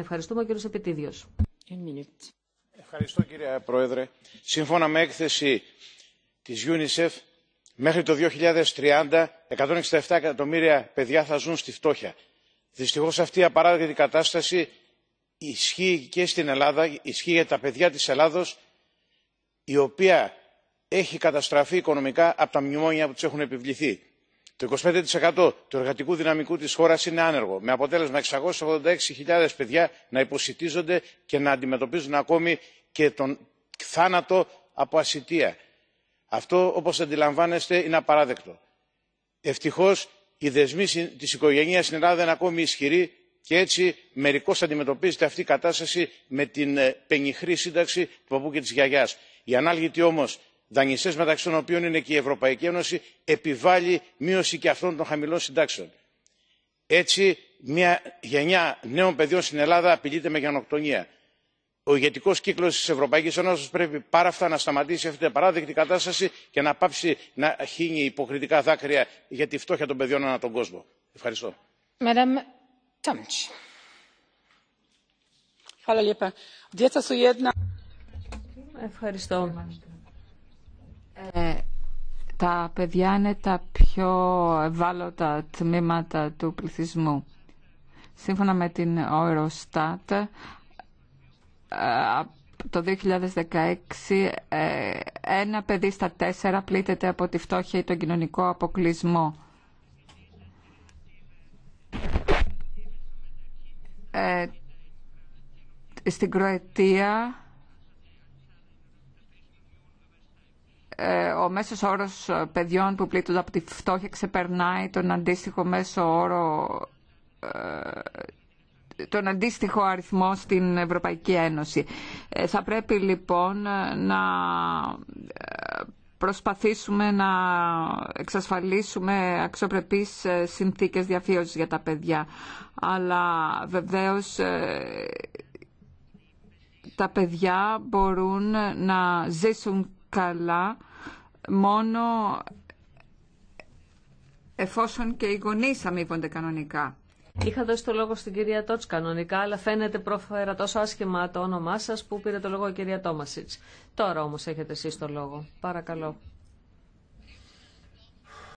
Ευχαριστούμε κύριος Επιτίδιος. Ευχαριστώ κύριε Πρόεδρε. Σύμφωνα με έκθεση της UNICEF, μέχρι το 2030 167 εκατομμύρια παιδιά θα ζουν στη φτώχεια. Δυστυχώς, αυτή η απαράδεκτη κατάσταση ισχύει και στην Ελλάδα, ισχύει για τα παιδιά της Ελλάδος, η οποία έχει καταστραφεί οικονομικά από τα μνημόνια που τους έχουν επιβληθεί το 25% του εργατικού δυναμικού της χώρας είναι άνεργο με αποτέλεσμα 686.000 παιδιά να υποσιτίζονται και να αντιμετωπίζουν ακόμη και τον θάνατο από ασυτεία. αυτό όπως αντιλαμβάνεστε είναι απαράδεκτο. ευτυχώς οι δεσμοί της οικογένειας στην ελλάδα είναι ακόμη ισχυροί και έτσι μερικώς αντιμετωπίζεται αυτή η κατάσταση με την ε, πενιχρή σύνταξη του παππού και της γιαγιάς. Η ανάλγητοι όμως δανειστές μεταξύ των οποίων είναι και η ευρωπαϊκή ένωση επιβάλλει μείωση και αυτών των χαμηλών συντάξεων. έτσι μια γενιά νέων παιδιών στην ελλάδα απειλείται με γενοκτονία. ο ηγετικός κύκλος της ευρωπαϊκής ένωσης πρέπει πάρα αυτά να σταματήσει αυτή την παράδεκτη κατάσταση και να πάψει να χύνει υποκριτικά δάκρυα για τη φτώχεια των παιδιών ανά τον κόσμο. ευχαριστώ. Ευχαριστώ. Ε, τα παιδιά είναι τα πιο ευάλωτα τμήματα του πληθυσμού. Σύμφωνα με την Eurostat, ε, το 2016 ε, ένα παιδί στα τέσσερα πλήττεται από τη φτώχεια ή τον κοινωνικό αποκλεισμό. Στην Κροετία... Ε, ο μέσος όρος ε, παιδιών που πλήττονται από τη φτώχεια ξεπερνάει τον αντίστοιχο μέσο όρο ε, τον αντίστοιχο αριθμό στην Ευρωπαϊκή Ένωση. Θα πρέπει λοιπόν να προσπαθήσουμε να εξασφαλίσουμε αξιοπρεπείς συνθήκες διαφύωσης για τα παιδιά. Αλλά βεβαίως τα παιδιά μπορούν να ζήσουν καλά μόνο εφόσον και οι γονείς αμείβονται κανονικά. Είχα δώσει το λόγο στην κυρία Τότς κανονικά, αλλά φαίνεται πρόφερα τόσο άσχημα το όνομά σας που πήρε το λόγο η κυρία Τόμασιτς. Τώρα όμως έχετε εσείς το λόγο. Παρακαλώ.